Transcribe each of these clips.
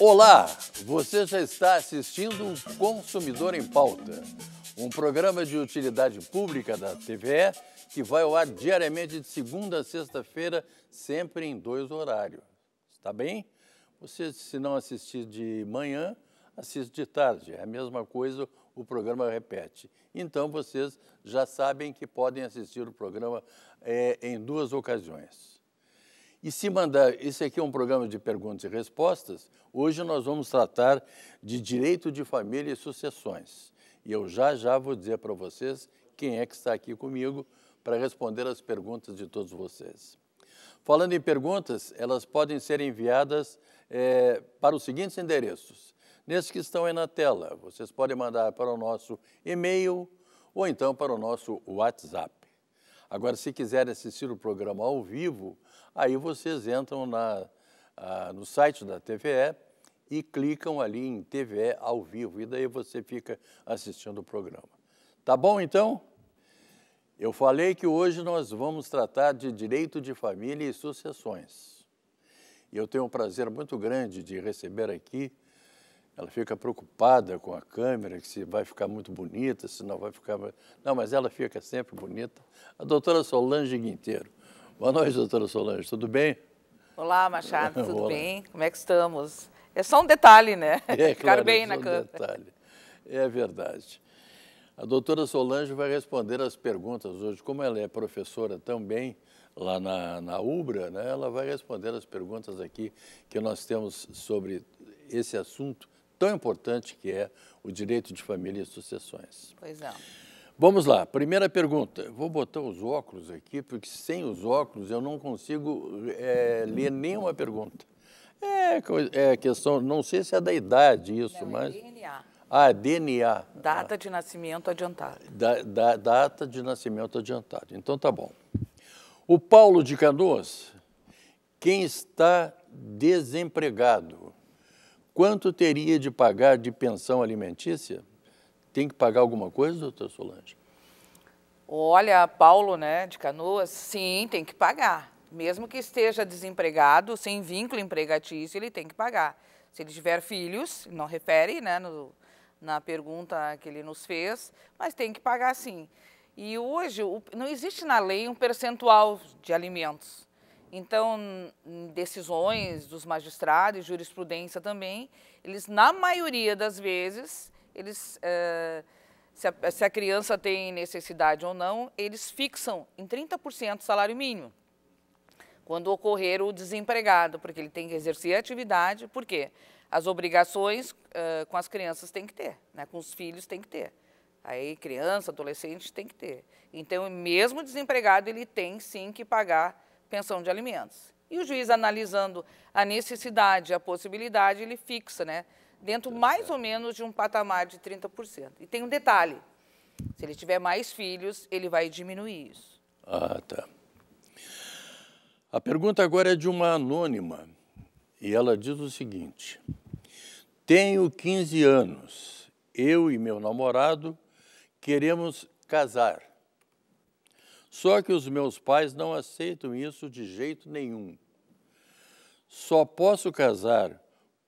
Olá, você já está assistindo o Consumidor em Pauta, um programa de utilidade pública da TVE que vai ao ar diariamente de segunda a sexta-feira, sempre em dois horários. Está bem? Você, se não assistir de manhã, assiste de tarde. É a mesma coisa, o programa repete. Então, vocês já sabem que podem assistir o programa é, em duas ocasiões. E se mandar, esse aqui é um programa de perguntas e respostas, hoje nós vamos tratar de direito de família e sucessões. E eu já já vou dizer para vocês quem é que está aqui comigo para responder as perguntas de todos vocês. Falando em perguntas, elas podem ser enviadas é, para os seguintes endereços. Nesses que estão aí na tela, vocês podem mandar para o nosso e-mail ou então para o nosso WhatsApp. Agora, se quiserem assistir o programa ao vivo, aí vocês entram na, ah, no site da TVE e clicam ali em TVE ao vivo, e daí você fica assistindo o programa. Tá bom, então? Eu falei que hoje nós vamos tratar de direito de família e sucessões. E eu tenho um prazer muito grande de receber aqui ela fica preocupada com a câmera, que se vai ficar muito bonita, se não vai ficar. Não, mas ela fica sempre bonita. A doutora Solange Guinteiro. Boa noite, doutora Solange, tudo bem? Olá, Machado, tudo Olá. bem? Como é que estamos? É só um detalhe, né? É, claro, Ficar bem é só na um câmera. detalhe. É verdade. A doutora Solange vai responder as perguntas hoje. Como ela é professora também lá na, na UBRA, né, ela vai responder as perguntas aqui que nós temos sobre esse assunto tão importante que é o direito de família e sucessões. Pois é. Vamos lá, primeira pergunta. Vou botar os óculos aqui, porque sem os óculos eu não consigo é, ler nenhuma pergunta. É, é questão, não sei se é da idade isso, não, é mas. Ah, é DNA. Ah, DNA. Data ah. de nascimento adiantado. Da, da, data de nascimento adiantado. Então tá bom. O Paulo de Canoas, quem está desempregado quanto teria de pagar de pensão alimentícia? Tem que pagar alguma coisa, doutor Solange? Olha, Paulo, né, de Canoas, sim, tem que pagar. Mesmo que esteja desempregado, sem vínculo empregatício, ele tem que pagar. Se ele tiver filhos, não refere, né, no, na pergunta que ele nos fez, mas tem que pagar sim. E hoje não existe na lei um percentual de alimentos. Então, decisões dos magistrados, jurisprudência também, eles, na maioria das vezes, eles, é, se, a, se, a, criança tem necessidade ou não, eles fixam em 30% o salário mínimo, quando ocorrer o desempregado, porque ele tem que exercer a atividade, por quê? As obrigações é, com as crianças tem que ter, né, com os filhos tem que ter. Aí criança, adolescente tem que ter. Então, mesmo desempregado, ele tem sim que pagar pensão de alimentos. E o juiz, analisando a necessidade, a possibilidade, ele fixa, né? Dentro mais ou menos de um patamar de 30%. E tem um detalhe: se ele tiver mais filhos, ele vai diminuir isso. Ah, tá. A pergunta agora é de uma anônima. E ela diz o seguinte: Tenho 15 anos. Eu e meu namorado queremos casar. Só que os meus pais não aceitam isso de jeito nenhum. Só posso casar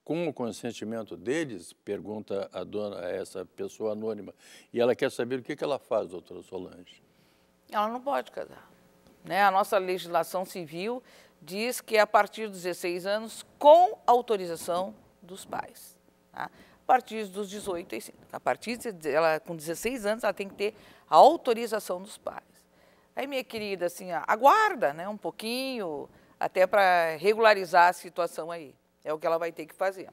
com o consentimento deles? Pergunta a dona, essa pessoa anônima. E ela quer saber o que, que ela faz, doutora Solange. Ela não pode casar. Né? A nossa legislação civil diz que é a partir dos 16 anos, com autorização dos pais. Tá? A partir dos 18, a partir de, ela, com 16 anos, ela tem que ter a autorização dos pais. Aí, minha querida, assim, aguarda né, um pouquinho, até para regularizar a situação aí. É o que ela vai ter que fazer.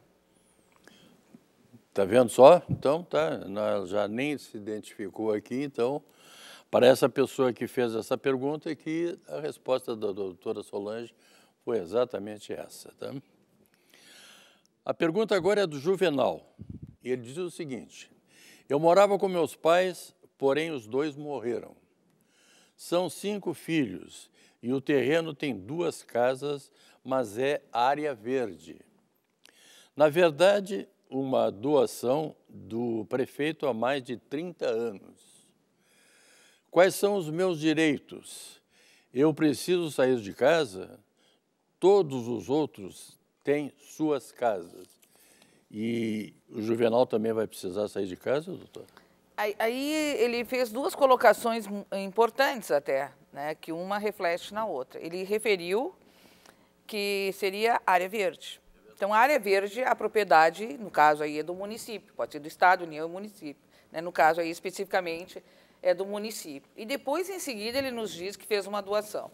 Tá vendo só? Então, tá, já nem se identificou aqui, então, para essa pessoa que fez essa pergunta, que a resposta da doutora Solange foi exatamente essa, tá? A pergunta agora é do Juvenal. Ele diz o seguinte: Eu morava com meus pais, porém os dois morreram. São cinco filhos e o terreno tem duas casas, mas é área verde. Na verdade, uma doação do prefeito há mais de 30 anos. Quais são os meus direitos? Eu preciso sair de casa? Todos os outros têm suas casas. E o Juvenal também vai precisar sair de casa, doutor? Aí, aí ele fez duas colocações importantes até, né, que uma reflete na outra. Ele referiu que seria área verde. Então, a área verde, a propriedade, no caso aí, é do município, pode ser do Estado, União e município. Né? No caso aí, especificamente, é do município. E depois, em seguida, ele nos diz que fez uma doação.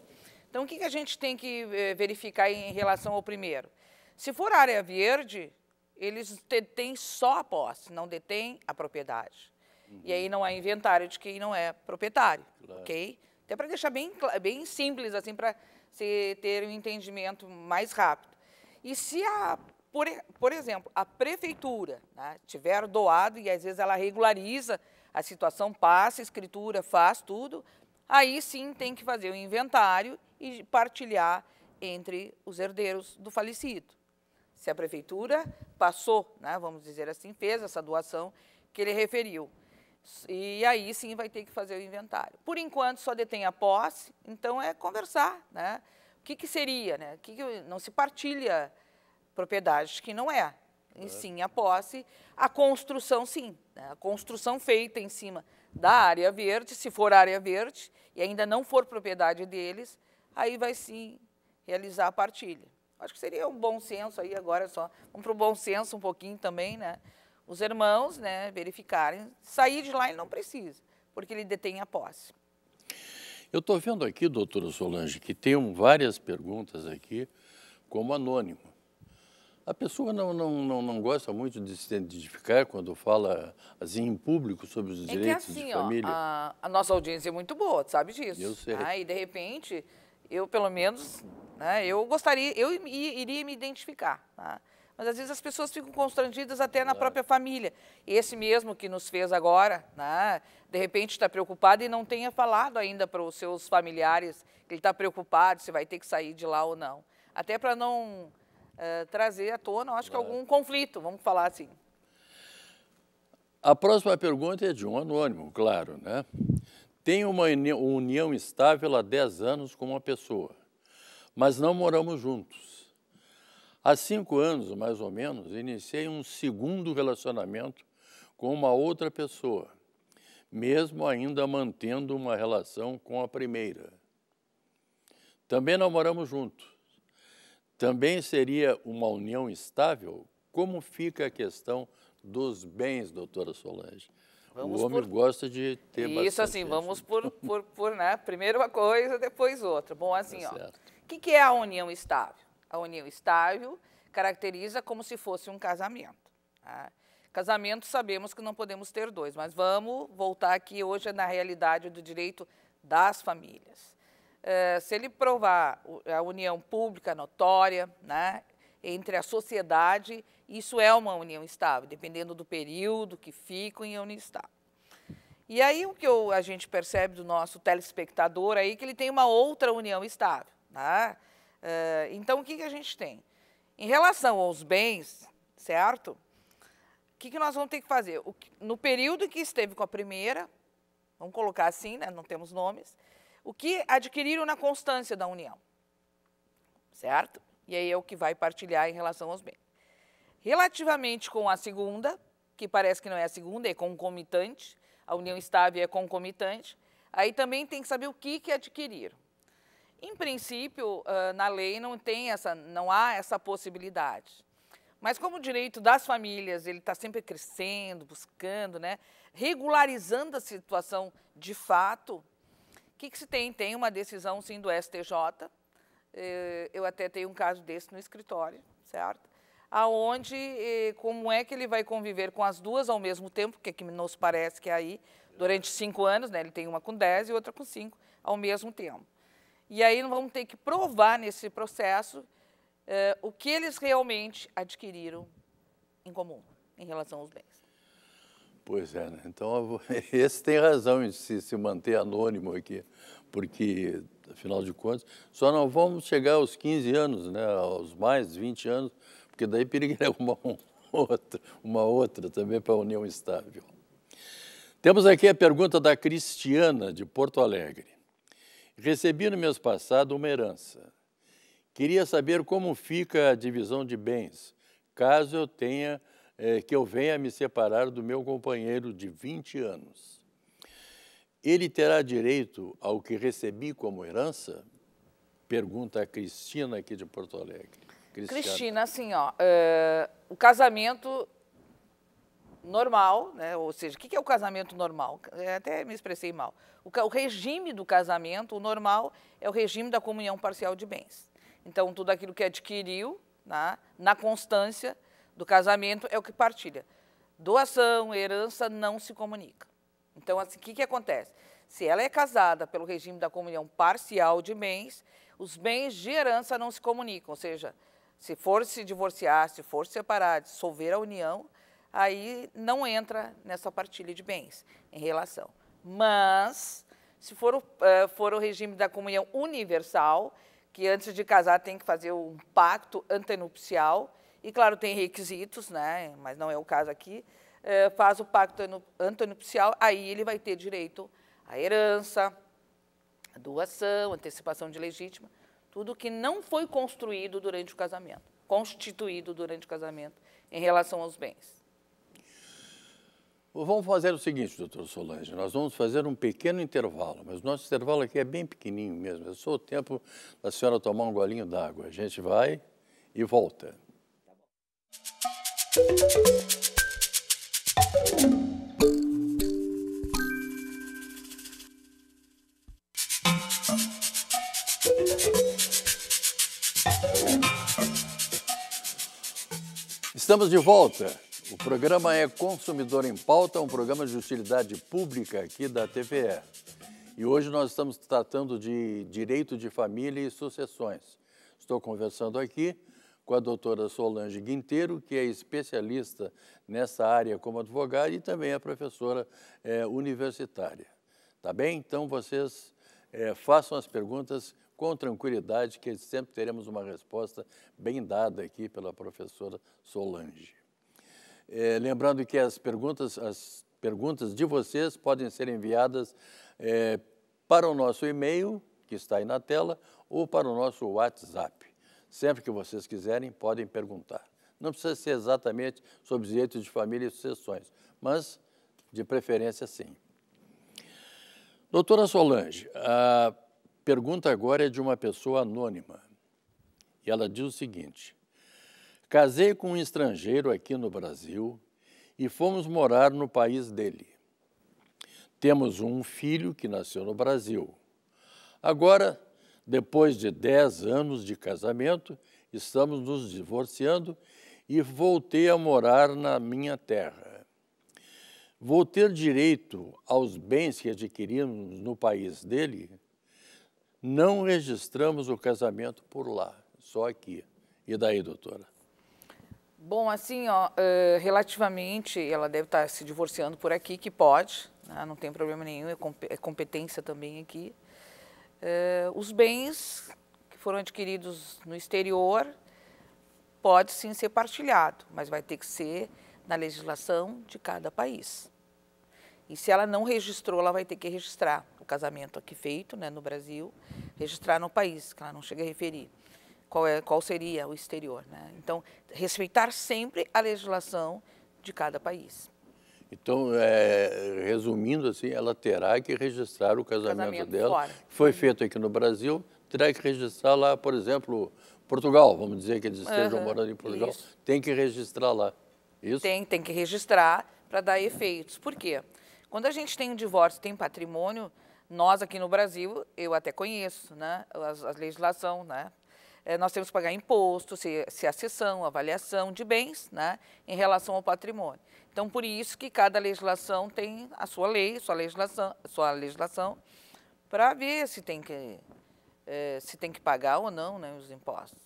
Então, o que, que a gente tem que eh, verificar em relação ao primeiro? Se for área verde, eles detêm só a posse, não detêm a propriedade. Uhum. E aí não há inventário de quem não é proprietário, claro. ok? Até para deixar bem, bem simples, assim, para você ter um entendimento mais rápido. E se a, por, por exemplo, a prefeitura né, tiver doado e às vezes ela regulariza a situação, passa, escritura, faz tudo, aí sim tem que fazer o inventário e partilhar entre os herdeiros do falecido. Se a prefeitura passou, né, vamos dizer assim, fez essa doação que ele referiu. E aí sim vai ter que fazer o inventário. Por enquanto só detém a posse, então é conversar, né? O que, que seria, né? O que, que não se partilha propriedades que não é. E sim a posse, a construção sim, né? a construção feita em cima da área verde, se for área verde e ainda não for propriedade deles, aí vai sim realizar a partilha. Acho que seria um bom senso aí agora só, vamos para o bom senso um pouquinho também, né? os irmãos né, verificarem. Sair de lá ele não precisa, porque ele detém a posse. Eu estou vendo aqui, doutora Solange, que tem várias perguntas aqui como anônimo. A pessoa não, não, não, não gosta muito de se identificar quando fala assim em público sobre os é direitos que assim, de família. Ó, a, a nossa audiência é muito boa, sabe disso. Eu sei. Tá? E de repente, eu pelo menos, né, eu gostaria, eu iria me identificar. Tá? mas às vezes as pessoas ficam constrangidas até na própria família. Esse mesmo que nos fez agora, né, de repente está preocupado e não tenha falado ainda para os seus familiares que ele está preocupado, se vai ter que sair de lá ou não. Até para não uh, trazer à tona, acho claro. que algum conflito, vamos falar assim. A próxima pergunta é de um anônimo, claro, né? Tenho uma união estável há 10 anos com uma pessoa, mas não moramos juntos Há cinco anos, mais ou menos, iniciei um segundo relacionamento com uma outra pessoa, mesmo ainda mantendo uma relação com a primeira. Também namoramos juntos. Também seria uma união estável? Como fica a questão dos bens, doutora Solange? Vamos o homem por... gosta de ter Isso, bastante. Isso, assim, vamos por, por, por né? primeiro uma coisa, depois outra. Bom, assim, é ó, o que, que é a união estável? a união estável caracteriza como se fosse um casamento. Tá? Casamento sabemos que não podemos ter dois, mas vamos voltar aqui hoje na realidade do direito das famílias. É, se ele provar a união pública notória, né, entre a sociedade, isso é uma união estável, dependendo do período que ficam em união estável. E aí o que eu, a gente percebe do nosso telespectador aí que ele tem uma outra união estável, né? Uh, então, o que, que a gente tem? Em relação aos bens, certo? O que, que nós vamos ter que fazer? Que, no período em que esteve com a primeira, vamos colocar assim, né? não temos nomes, o que adquiriram na constância da união, certo? E aí é o que vai partilhar em relação aos bens. Relativamente com a segunda, que parece que não é a segunda, é concomitante, a união estável é concomitante, aí também tem que saber o que, que adquiriram. Em princípio, ah, na lei não tem essa, não há essa possibilidade. Mas como o direito das famílias ele está sempre crescendo, buscando, né, regularizando a situação de fato, o que, que se tem? Tem uma decisão sim do STJ. Eh, eu até tenho um caso desse no escritório, certo? Aonde eh, como é que ele vai conviver com as duas ao mesmo tempo? Porque é que nos parece que é aí durante cinco anos, né? Ele tem uma com dez e outra com cinco ao mesmo tempo. E aí nós vamos ter que provar nesse processo eh, o que eles realmente adquiriram em comum em relação aos bens. Pois é, né? então esse tem razão em se, se manter anônimo aqui, porque, afinal de contas, só não vamos chegar aos 15 anos, né? aos mais 20 anos, porque daí periga é uma, outra, uma outra também para a união estável. Temos aqui a pergunta da Cristiana, de Porto Alegre. Recebi no mês passado uma herança. Queria saber como fica a divisão de bens, caso eu tenha é, que eu venha me separar do meu companheiro de 20 anos. Ele terá direito ao que recebi como herança? Pergunta a Cristina aqui de Porto Alegre. Cristina, assim, ó, é, o casamento normal, né? ou seja, o que é o casamento normal? É, até me expressei mal. O, o regime do casamento, o normal, é o regime da comunhão parcial de bens. Então, tudo aquilo que adquiriu na, né, na constância do casamento é o que partilha. Doação, herança não se comunica. Então, assim, o que, que acontece? Se ela é casada pelo regime da comunhão parcial de bens, os bens de herança não se comunicam, ou seja, se for se divorciar, se for separar, dissolver a união, aí não entra nessa partilha de bens em relação. Mas, se for o, eh, for o regime da comunhão universal, que antes de casar tem que fazer um pacto antenupcial, e claro, tem requisitos, né, mas não é o caso aqui, eh, faz o pacto antenupcial, aí ele vai ter direito à herança, à doação, antecipação de legítima, tudo que não foi construído durante o casamento, constituído durante o casamento em relação aos bens. Vamos fazer o seguinte, doutor Solange, nós vamos fazer um pequeno intervalo, mas o nosso intervalo aqui é bem pequenininho mesmo, é só o tempo da senhora tomar um golinho d'água. A gente vai e volta. Estamos de volta. O programa é Consumidor em Pauta, um programa de utilidade pública aqui da TVE. E hoje nós estamos tratando de direito de família e sucessões. Estou conversando aqui com a doutora Solange Guinteiro, que é especialista nessa área como advogada e também é professora é, universitária. Tá bem? Então vocês é, façam as perguntas com tranquilidade, que sempre teremos uma resposta bem dada aqui pela professora Solange. É, lembrando que as perguntas, as perguntas de vocês podem ser enviadas é, para o nosso e-mail, que está aí na tela, ou para o nosso WhatsApp. Sempre que vocês quiserem, podem perguntar. Não precisa ser exatamente sobre direitos de família e sucessões, mas de preferência sim. Doutora Solange, a pergunta agora é de uma pessoa anônima. E ela diz o seguinte: Casei com um estrangeiro aqui no Brasil e fomos morar no país dele. Temos um filho que nasceu no Brasil. Agora, depois de 10 anos de casamento, estamos nos divorciando e voltei a morar na minha terra. Vou ter direito aos bens que adquirimos no país dele? Não registramos o casamento por lá, só aqui. E daí, doutora? Bom, assim, ó, eh, relativamente, ela deve estar tá se divorciando por aqui, que pode, né? não tem problema nenhum, é, é competência também aqui. Eh, os bens que foram adquiridos no exterior pode sim ser partilhado, mas vai ter que ser na legislação de cada país. E se ela não registrou, ela vai ter que registrar o casamento aqui feito né, no Brasil, registrar no país, que ela não chega a referir qual, é, qual seria o exterior. Né? Então, respeitar sempre a legislação de cada país. Então, é, resumindo assim, ela terá que registrar o casamento, casamento dela, fora. que foi feito aqui no Brasil, terá que registrar lá, por exemplo, Portugal, vamos dizer que eles estejam uhum, morando em Portugal, isso. tem que registrar lá. Isso? Tem, tem que registrar para dar efeitos. Por quê? Quando a gente tem um divórcio, tem patrimônio, nós aqui no Brasil, eu até conheço, né, a legislação, né, é, nós temos que pagar imposto, se, se a é seção avaliação de bens né, em relação ao patrimônio. Então, por isso que cada legislação tem a sua lei, sua legislação, sua legislação para ver se tem, que, é, se tem que pagar ou não né, os impostos.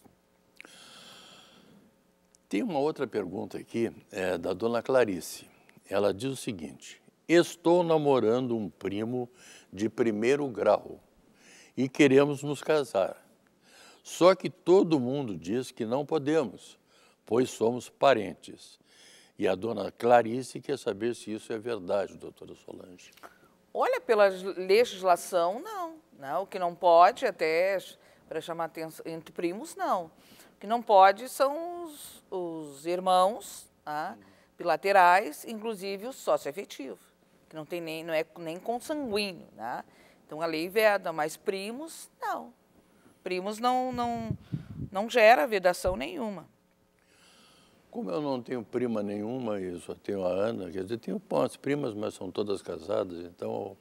Tem uma outra pergunta aqui é, da dona Clarice. Ela diz o seguinte: Estou namorando um primo de primeiro grau e queremos nos casar só que todo mundo diz que não podemos, pois somos parentes. E a dona Clarice quer saber se isso é verdade, doutora Solange. Olha, pela legislação, não. não o que não pode, até para chamar atenção, entre primos, não. O que não pode são os, os irmãos tá, bilaterais, inclusive o sócio efetivo, que não, tem nem, não é nem consanguíneo. Né? Então, a lei veda, mas primos, não primos não, não, não gera vedação nenhuma. Como eu não tenho prima nenhuma e só tenho a Ana, quer dizer, tenho umas primas, mas são todas casadas, então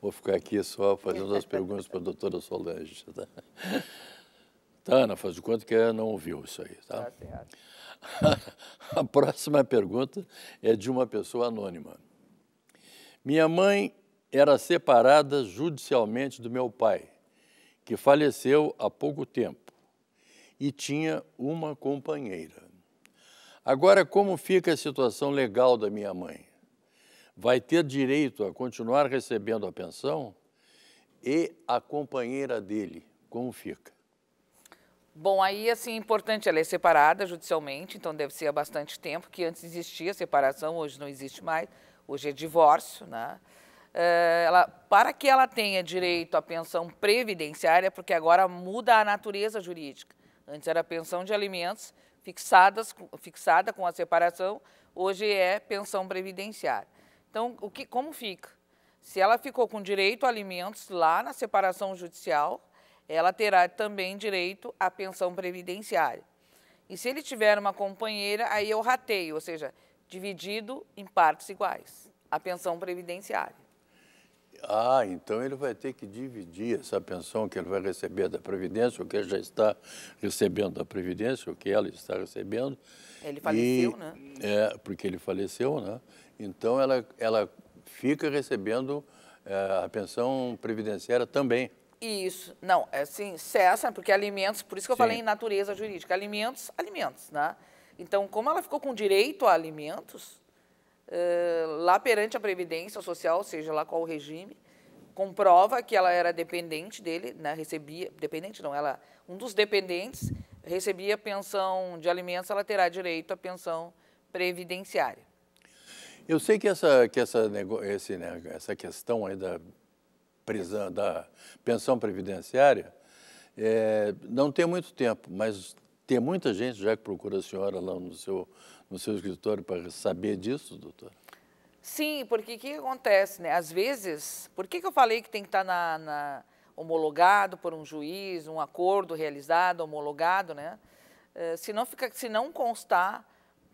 vou ficar aqui só fazendo as perguntas para a doutora Solange. Tá? tá, Ana, faz de conta que ela não ouviu isso aí, tá? tá a próxima pergunta é de uma pessoa anônima. Minha mãe era separada judicialmente do meu pai que faleceu há pouco tempo e tinha uma companheira. Agora, como fica a situação legal da minha mãe? Vai ter direito a continuar recebendo a pensão? E a companheira dele, como fica? Bom, aí assim, importante ela é separada judicialmente, então deve ser há bastante tempo que antes existia separação, hoje não existe mais. Hoje é divórcio, né? Eh, ela, para que ela tenha direito à pensão previdenciária, porque agora muda a natureza jurídica. Antes era pensão de alimentos fixadas, fixada com a separação, hoje é pensão previdenciária. Então, o que, como fica? Se ela ficou com direito a alimentos lá na separação judicial, ela terá também direito à pensão previdenciária. E se ele tiver uma companheira, aí eu rateio, ou seja, dividido em partes iguais, a pensão previdenciária. Ah, então ele vai ter que dividir essa pensão que ele vai receber da Previdência, o que ele já está recebendo da Previdência, o que ela está recebendo. Ele faleceu, e, né? É, porque ele faleceu, né? Então ela, ela fica recebendo é, a pensão previdenciária também. Isso, não, é assim, cessa, porque alimentos, por isso que eu Sim. falei em natureza jurídica, alimentos, alimentos, né? Então, como ela ficou com direito a alimentos, lá perante a Previdência Social, seja lá qual o regime, comprova que ela era dependente dele, né, recebia, dependente não, ela, um dos dependentes recebia pensão de alimentos, ela terá direito à pensão previdenciária. Eu sei que essa, que essa, esse, né, essa questão aí da, prisão, da pensão previdenciária é, não tem muito tempo, mas tem muita gente já que procura a senhora lá no seu, no seu escritório para saber disso, doutora? Sim, porque o que acontece, né? Às vezes, por que, que eu falei que tem que estar tá na, na, homologado por um juiz, um acordo realizado, homologado, né? Eh, se não, fica, se não constar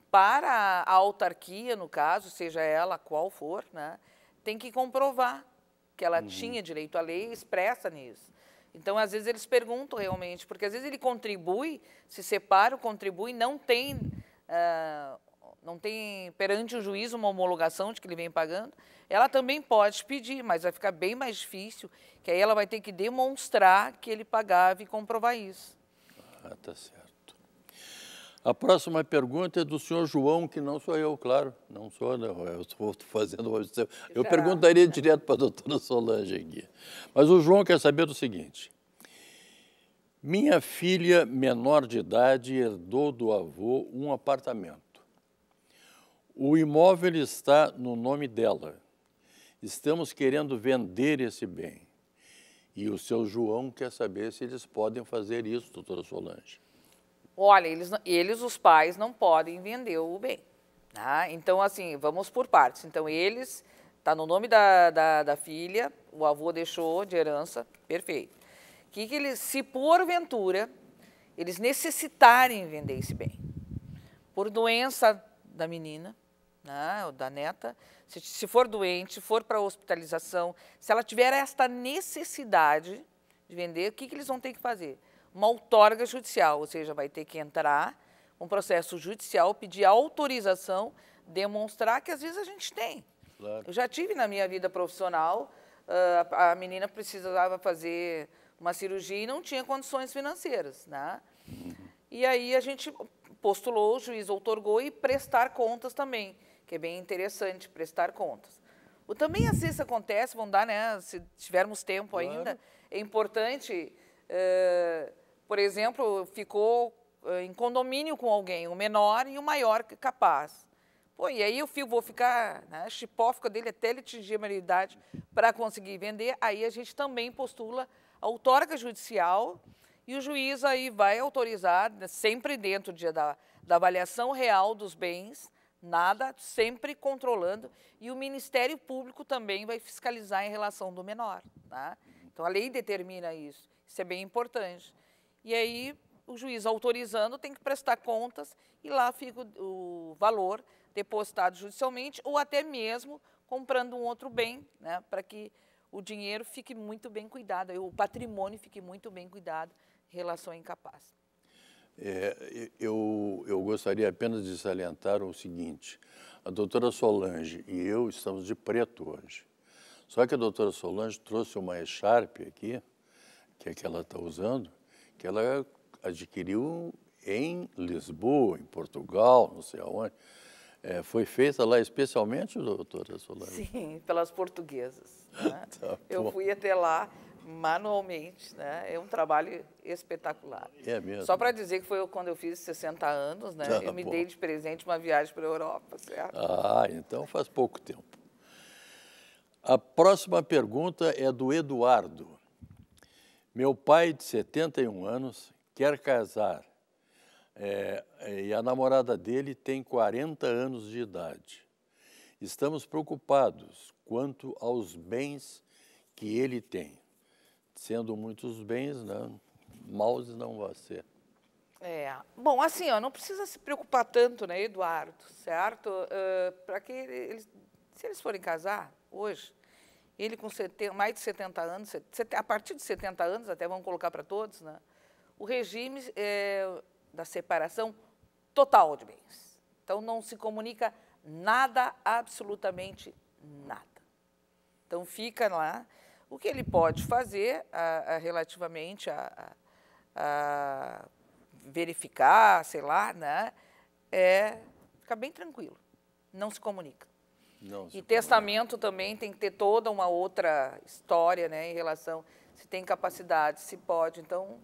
para a autarquia, no caso, seja ela qual for, né? Tem que comprovar que ela uhum. tinha direito à lei expressa nisso. Então, às vezes, eles perguntam realmente, porque às vezes ele contribui, se separa, contribui, não tem, uh, não tem perante o juiz uma homologação de que ele vem pagando. Ela também pode pedir, mas vai ficar bem mais difícil, que aí ela vai ter que demonstrar que ele pagava e comprovar isso. Ah, tá certo. A próxima pergunta é do senhor João, que não sou eu, claro. Não sou, não. Né? Eu estou fazendo observação. Eu perguntaria direto para a doutora Solange aqui. Mas o João quer saber o seguinte. Minha filha menor de idade herdou do avô um apartamento. O imóvel está no nome dela. Estamos querendo vender esse bem. E o seu João quer saber se eles podem fazer isso, doutora Solange olha, eles, eles, os pais, não podem vender o bem. Tá? Então, assim, vamos por partes. Então, eles, está no nome da, da, da, filha, o avô deixou de herança, perfeito. Que, que eles, se porventura, eles necessitarem vender esse bem, por doença da menina, né, ou da neta, se, se for doente, for para hospitalização, se ela tiver esta necessidade de vender, o que, que eles vão ter que fazer? uma outorga judicial, ou seja, vai ter que entrar um processo judicial, pedir autorização, demonstrar que às vezes a gente tem. Eu já tive na minha vida profissional, ah, a menina precisava fazer uma cirurgia e não tinha condições financeiras, né? Uhum. E aí a gente postulou, o juiz outorgou e prestar contas também, que é bem interessante, prestar contas. O também às vezes acontece, vão dar, né, se tivermos tempo claro. ainda, é importante uh, por exemplo, ficou em condomínio com alguém, o menor e o maior capaz. Pô, e aí eu filho vou ficar né, chipófica dele até ele atingir a maioridade para conseguir vender. Aí a gente também postula a outorga judicial e o juiz aí vai autorizar, né, sempre dentro de, da, da avaliação real dos bens, nada, sempre controlando. E o Ministério Público também vai fiscalizar em relação do menor. Tá? Então a lei determina isso. Isso é bem importante. E aí o juiz autorizando tem que prestar contas e lá fica o, o valor depositado judicialmente ou até mesmo comprando um outro bem, né, para que o dinheiro fique muito bem cuidado, o patrimônio fique muito bem cuidado em relação ao incapaz. É, eu, eu gostaria apenas de salientar o seguinte: a doutora Solange e eu estamos de preto hoje. Só que a doutora Solange trouxe uma echarpe aqui, que é que ela está usando, que ela adquiriu em Lisboa, em Portugal, não sei aonde. É, foi feita lá especialmente, doutora Solange? Sim, pelas portuguesas. Né? tá Eu fui até lá manualmente, né? É um trabalho espetacular. É mesmo. Só para dizer que foi quando eu fiz 60 anos, né? Tá eu me bom. dei de presente uma viagem para a Europa, certo? Ah, então faz pouco tempo. A próxima pergunta é do Eduardo. Meu pai, de 71 anos, quer casar é, e a namorada dele tem 40 anos de idade. Estamos preocupados quanto aos bens que ele tem. Sendo muitos bens, né? maus não vai ser. É. Bom, assim, ó, não precisa se preocupar tanto, né, Eduardo, certo? Uh, Para que eles, se eles forem casar hoje, ele com mais de 70 anos, a partir de 70 anos, até vamos colocar para todos, né? o regime é, da separação total de bens. Então, não se comunica nada, absolutamente nada. Então, fica lá. O que ele pode fazer a, a, relativamente a, a, verificar, sei lá, né, é ficar bem tranquilo, não se comunica. Não, e é testamento não. também tem que ter toda uma outra história, né, em relação se tem capacidade, se pode. Então,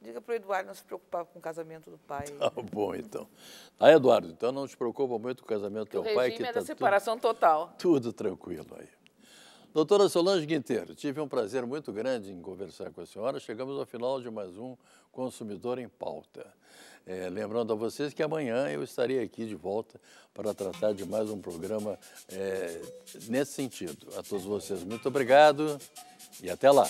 diga para o Eduardo não se preocupar com o casamento do pai. Tá bom, então. Ah, Eduardo, então não se preocupa muito com o casamento do teu pai. que é tá da tá separação tudo, total. Tudo tranquilo aí. Doutora Solange Guinteiro, tive um prazer muito grande em conversar com a senhora. Chegamos ao final de mais um Consumidor em Pauta. É, lembrando a vocês que amanhã eu estarei aqui de volta para tratar de mais um programa é, nesse sentido. A todos vocês, muito obrigado e até lá.